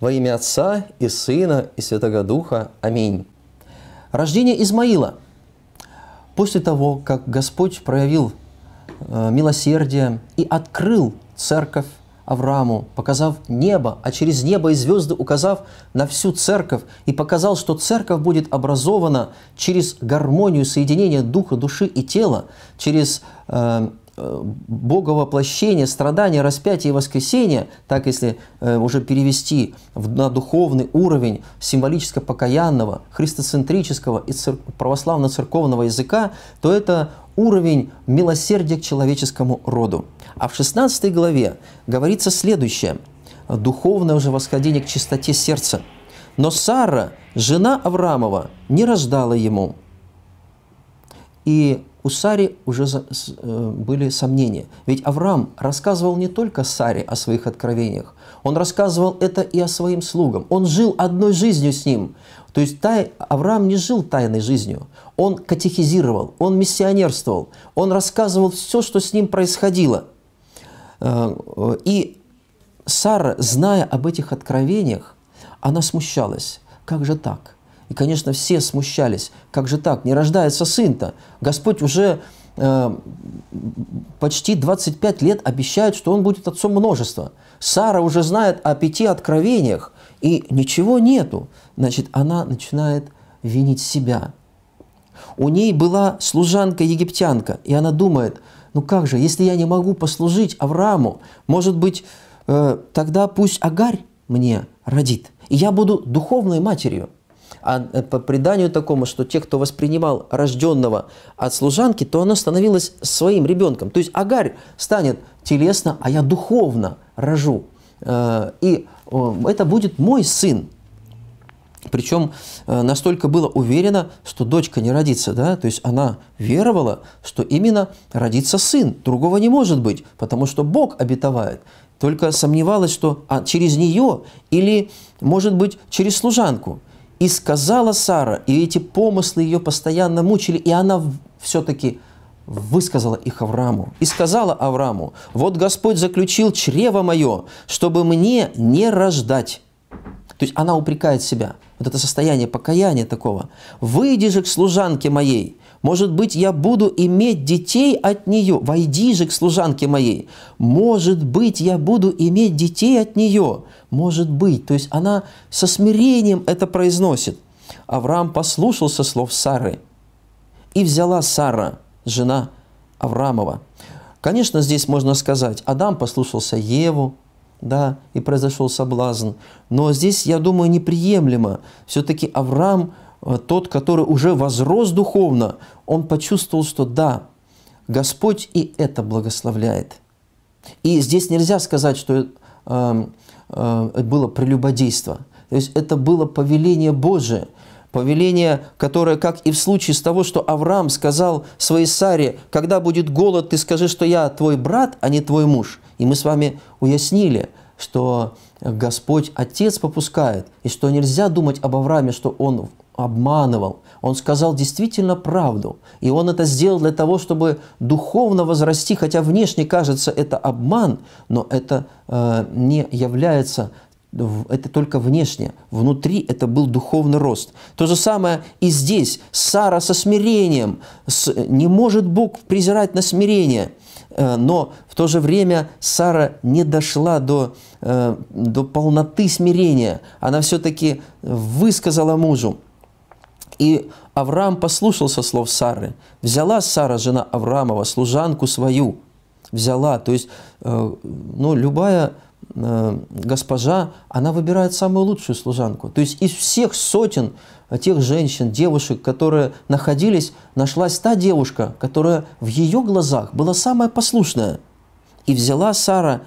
Во имя Отца и Сына и Святого Духа. Аминь. Рождение Измаила. После того, как Господь проявил э, милосердие и открыл церковь Аврааму, показав небо, а через небо и звезды указав на всю церковь, и показал, что церковь будет образована через гармонию соединения духа, души и тела, через э, Э, Бога воплощения, страдания, распятия и воскресения, так если э, уже перевести на духовный уровень символического покаянного христоцентрического и православно-церковного языка, то это уровень милосердия к человеческому роду. А в 16 главе говорится следующее. Духовное уже восходение к чистоте сердца. Но Сара, жена Авраамова, не рождала ему. И у Сари уже за, с, э, были сомнения. Ведь Авраам рассказывал не только Саре о своих откровениях, он рассказывал это и о своим слугам. Он жил одной жизнью с ним. То есть тай, Авраам не жил тайной жизнью. Он катехизировал, он миссионерствовал, он рассказывал все, что с ним происходило. Э, и Сара, зная об этих откровениях, она смущалась. Как же так? И, конечно, все смущались. Как же так? Не рождается сын-то. Господь уже э, почти 25 лет обещает, что он будет отцом множества. Сара уже знает о пяти откровениях, и ничего нету. Значит, она начинает винить себя. У ней была служанка-египтянка, и она думает, ну как же, если я не могу послужить Аврааму, может быть, э, тогда пусть Агарь мне родит, и я буду духовной матерью. А э, по преданию такому, что те, кто воспринимал рожденного от служанки, то она становилась своим ребенком. То есть Агарь станет телесно, а я духовно рожу. Э, и это будет мой сын. Причем э, настолько было уверена, что дочка не родится, да, то есть она веровала, что именно родится сын, другого не может быть, потому что Бог обетовает. Только сомневалась, что а, через нее или, может быть, через служанку – и сказала Сара, и эти помыслы ее постоянно мучили, и она все-таки высказала их Аврааму. И сказала Аврааму, вот Господь заключил чрево мое, чтобы мне не рождать. То есть она упрекает себя. Вот это состояние покаяния такого. «Выйди же к служанке моей, может быть, я буду иметь детей от нее. Войди же к служанке моей. Может быть, я буду иметь детей от нее. Может быть. То есть она со смирением это произносит. Авраам послушался слов Сары. И взяла Сара, жена Авраамова. Конечно, здесь можно сказать, Адам послушался Еву, да, и произошел соблазн. Но здесь, я думаю, неприемлемо. Все-таки Авраам – Э, тот, который уже возрос духовно, он почувствовал, что да, Господь и это благословляет. И здесь нельзя сказать, что это э, было прелюбодейство. То есть это было повеление Божие, повеление, которое, как и в случае с того, что Авраам сказал своей Саре, когда будет голод, ты скажи, что я твой брат, а не твой муж. И мы с вами уяснили, что Господь Отец попускает, и что нельзя думать об Аврааме, что он обманывал. Он сказал действительно правду, и он это сделал для того, чтобы духовно возрасти, хотя внешне кажется это обман, но это э, не является это только внешне, внутри это был духовный рост. То же самое и здесь. Сара со смирением. С, не может Бог презирать на смирение – Э, но в то же время Сара не дошла до, э, до полноты смирения. Она все-таки высказала мужу. И Авраам послушался слов Сары. Взяла Сара, жена Авраамова, служанку свою. Взяла. То есть, э, ну, любая Э, госпожа, она выбирает самую лучшую служанку. То есть из всех сотен тех женщин, девушек, которые находились, нашлась та девушка, которая в ее глазах была самая послушная. И взяла Сара,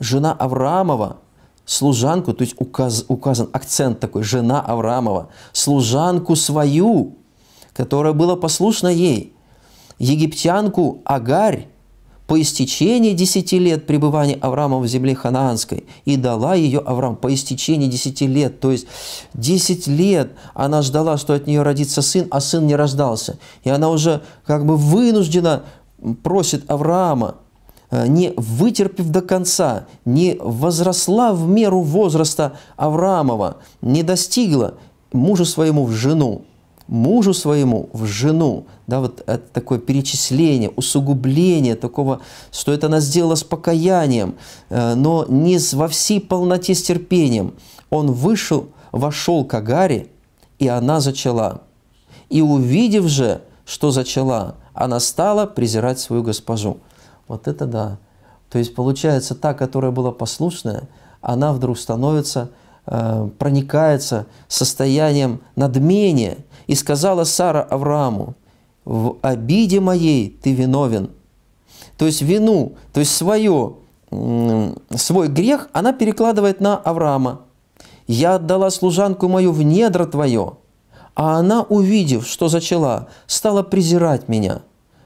жена Авраамова, служанку, то есть указ, указан акцент такой, жена Авраамова, служанку свою, которая была послушна ей, египтянку Агарь, по истечении десяти лет пребывания Авраама в земле ханаанской, и дала ее Авраам по истечении десяти лет. То есть десять лет она ждала, что от нее родится сын, а сын не рождался. И она уже как бы вынуждена просит Авраама, э, не вытерпев до конца, не возросла в меру возраста Авраамова, не достигла мужу своему в жену мужу своему, в жену, да, вот это такое перечисление, усугубление такого, что это она сделала с покаянием, э, но не во всей полноте с терпением. Он вышел, вошел к Агаре, и она зачала. И увидев же, что зачала, она стала презирать свою госпожу. Вот это да. То есть получается, та, которая была послушная, она вдруг становится Э, проникается состоянием надмения. И сказала Сара Аврааму, в обиде моей ты виновен. То есть вину, то есть свое, свой грех она перекладывает на Авраама. «Я отдала служанку мою в недра твое, а она, увидев, что зачала, стала презирать меня».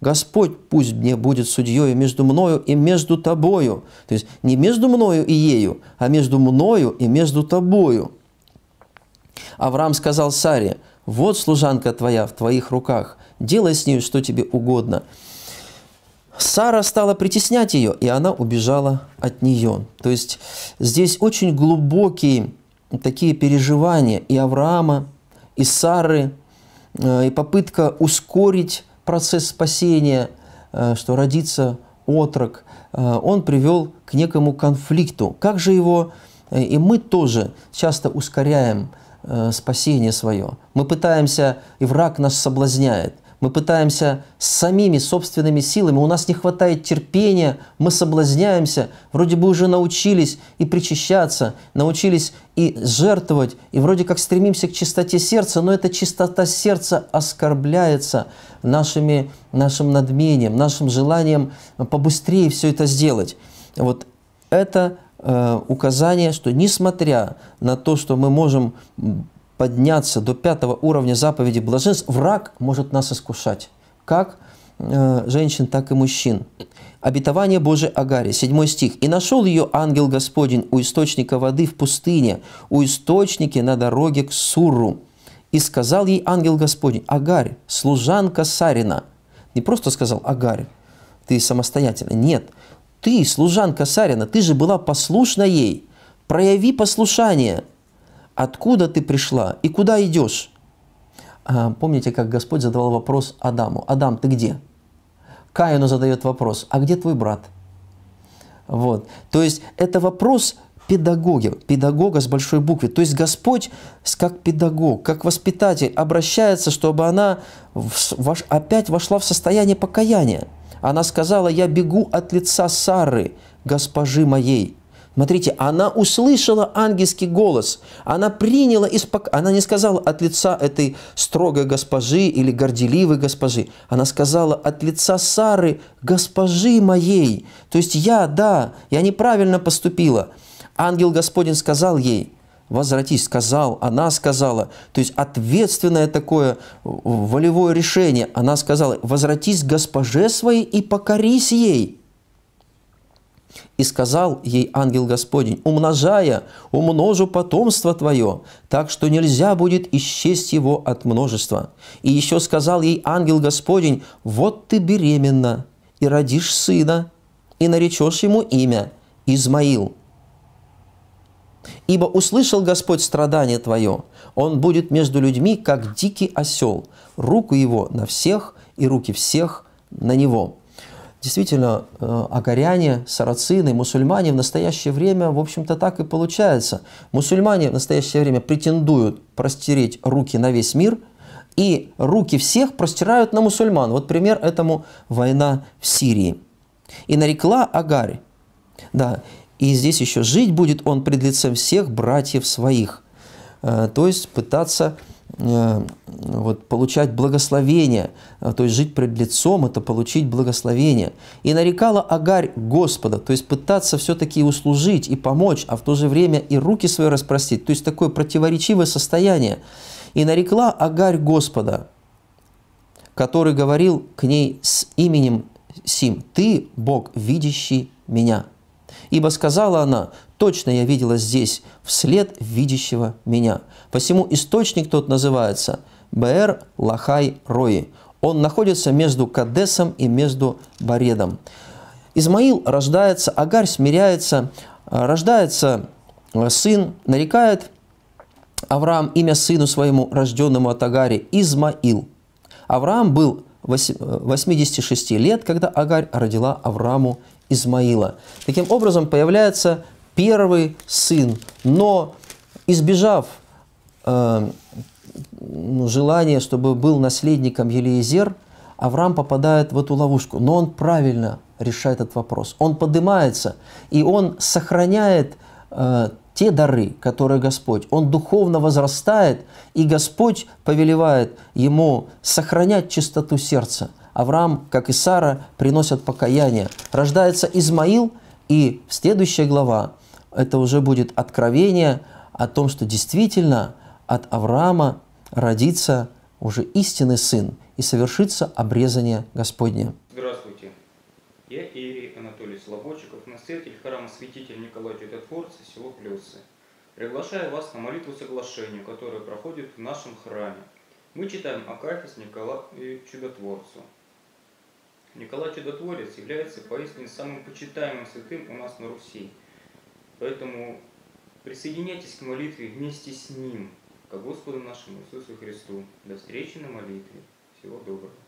Господь пусть мне будет судьей между мною и между тобою. То есть не между мною и ею, а между мною и между тобою. Авраам сказал Саре, вот служанка твоя в твоих руках, делай с ней, что тебе угодно. Сара стала притеснять ее, и она убежала от нее. То есть здесь очень глубокие такие переживания и Авраама, и Сары, э, и попытка ускорить процесс спасения, э, что родится отрок, э, он привел к некому конфликту. Как же его... Э, и мы тоже часто ускоряем спасение свое. Мы пытаемся, и враг нас соблазняет – мы пытаемся самими собственными силами, у нас не хватает терпения, мы соблазняемся, вроде бы уже научились и причащаться, научились и жертвовать, и вроде как стремимся к чистоте сердца, но эта чистота сердца оскорбляется нашими, нашим надмением, нашим желанием побыстрее все это сделать. Вот это э, указание, что несмотря на то, что мы можем подняться до пятого уровня заповеди блаженств, враг может нас искушать, как э, женщин, так и мужчин. Обетование Божие Агаре, 7 стих. «И нашел ее ангел Господень у источника воды в пустыне, у источники на дороге к Суру. И сказал ей ангел Господень, Агарь, служанка Сарина». Не просто сказал «Агарь, ты самостоятельно». Нет, ты, служанка Сарина, ты же была послушна ей. Прояви послушание – откуда ты пришла и куда идешь? А, помните, как Господь задавал вопрос Адаму, «Адам, ты где?» Каину задает вопрос, «А где твой брат?» Вот. То есть это вопрос педагоги, педагога с большой буквы. То есть Господь как педагог, как воспитатель обращается, чтобы она опять вошла в состояние покаяния. Она сказала, «Я бегу от лица Сары, госпожи моей». Смотрите, она услышала ангельский голос, она приняла и она не сказала от лица этой строгой госпожи или горделивой госпожи, она сказала от лица Сары, госпожи моей, то есть я, да, я неправильно поступила. Ангел Господень сказал ей, возвратись, сказал, она сказала, то есть ответственное такое э, волевое решение, она сказала, возвратись к госпоже своей и покорись ей. И сказал ей ангел Господень, умножая, умножу потомство твое, так что нельзя будет исчесть его от множества. И еще сказал ей ангел Господень, вот ты беременна, и родишь сына, и наречешь ему имя Измаил. Ибо услышал Господь страдание твое, он будет между людьми, как дикий осел, руку его на всех и руки всех на него». Действительно, э, агаряне, сарацины, мусульмане в настоящее время, в общем-то, так и получается. Мусульмане в настоящее время претендуют простереть руки на весь мир, и руки всех простирают на мусульман. Вот пример этому война в Сирии. И нарекла Агарь. Да, и здесь еще жить будет он пред лицем всех братьев своих. Э, то есть пытаться Э, вот, получать благословение, э, то есть жить пред лицом – это получить благословение. И нарекала Агарь Господа, то есть пытаться все-таки услужить и помочь, а в то же время и руки свои распростить, то есть такое противоречивое состояние. И нарекла Агарь Господа, который говорил к ней с именем Сим, «Ты, Бог, видящий меня». Ибо сказала она, Точно я видела здесь вслед видящего меня. Посему источник тот называется Бэр Лахай Рои. Он находится между Кадесом и между Баредом. Измаил рождается, Агарь смиряется, рождается э, сын, нарекает Авраам имя сыну своему, рожденному от Агари, Измаил. Авраам был 86 э, лет, когда Агарь родила Аврааму Измаила. Таким образом, появляется первый сын, но избежав э, ну, желания, чтобы был наследником Елиезер, Авраам попадает в эту ловушку. Но он правильно решает этот вопрос. Он поднимается, и он сохраняет э, те дары, которые Господь. Он духовно возрастает, и Господь повелевает ему сохранять чистоту сердца. Авраам, как и Сара, приносят покаяние. Рождается Измаил, и следующая глава – это уже будет откровение о том, что действительно от Авраама родится уже истинный сын и совершится обрезание Господне. Здравствуйте. Я Ирий Анатолий Слободчиков, настоятель храма святитель Николай Чудотворца, село Плюсы. Приглашаю вас на молитву соглашению, которая проходит в нашем храме. Мы читаем Акафис Николаю Чудотворцу. Николай Чудотворец является поистине самым почитаемым святым у нас на Руси – Поэтому присоединяйтесь к молитве вместе с Ним, к Господу нашему Иисусу Христу. До встречи на молитве. Всего доброго.